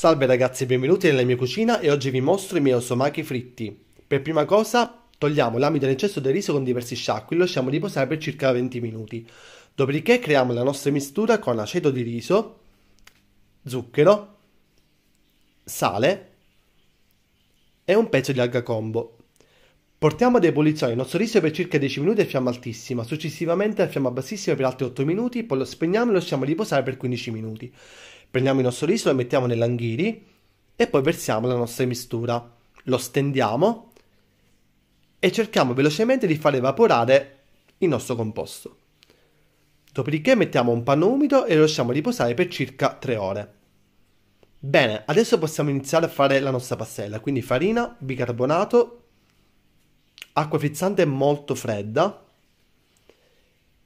Salve ragazzi e benvenuti nella mia cucina e oggi vi mostro i miei osomachi fritti. Per prima cosa togliamo l'amido in eccesso del riso con diversi sciacqui e lo lasciamo riposare per circa 20 minuti. Dopodiché creiamo la nostra mistura con aceto di riso, zucchero, sale e un pezzo di alga combo. Portiamo a ebollizione il nostro riso per circa 10 minuti a fiamma altissima, successivamente a fiamma bassissima per altri 8 minuti, poi lo spegniamo e lo lasciamo riposare per 15 minuti. Prendiamo il nostro riso, lo mettiamo nell'anghiri e poi versiamo la nostra mistura. Lo stendiamo e cerchiamo velocemente di far evaporare il nostro composto. Dopodiché mettiamo un panno umido e lo lasciamo riposare per circa 3 ore. Bene, adesso possiamo iniziare a fare la nostra pastella, quindi farina, bicarbonato, acqua frizzante molto fredda,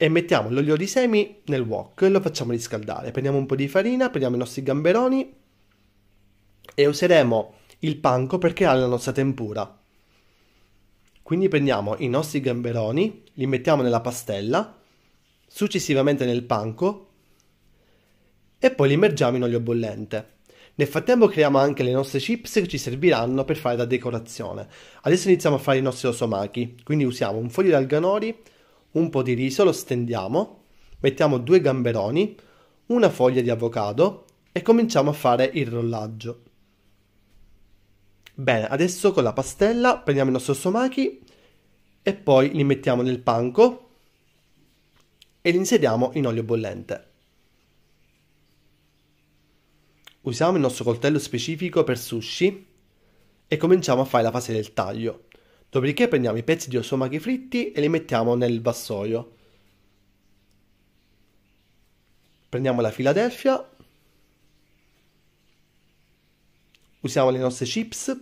e mettiamo l'olio di semi nel wok e lo facciamo riscaldare. Prendiamo un po' di farina, prendiamo i nostri gamberoni e useremo il panco per creare la nostra tempura. Quindi prendiamo i nostri gamberoni, li mettiamo nella pastella, successivamente nel panco e poi li immergiamo in olio bollente. Nel frattempo creiamo anche le nostre chips che ci serviranno per fare la decorazione. Adesso iniziamo a fare i nostri osomaki, quindi usiamo un foglio di alganori, un po' di riso, lo stendiamo, mettiamo due gamberoni, una foglia di avocado e cominciamo a fare il rollaggio. Bene, adesso con la pastella prendiamo il nostro somaki e poi li mettiamo nel panco e li inseriamo in olio bollente. Usiamo il nostro coltello specifico per sushi e cominciamo a fare la fase del taglio. Dopodiché prendiamo i pezzi di osomaghi fritti e li mettiamo nel vassoio. Prendiamo la Philadelphia, usiamo le nostre chips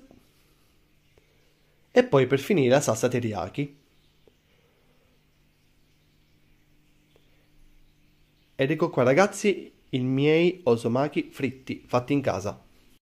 e poi per finire la salsa teriyaki. Ed ecco qua ragazzi i miei osomaki fritti fatti in casa.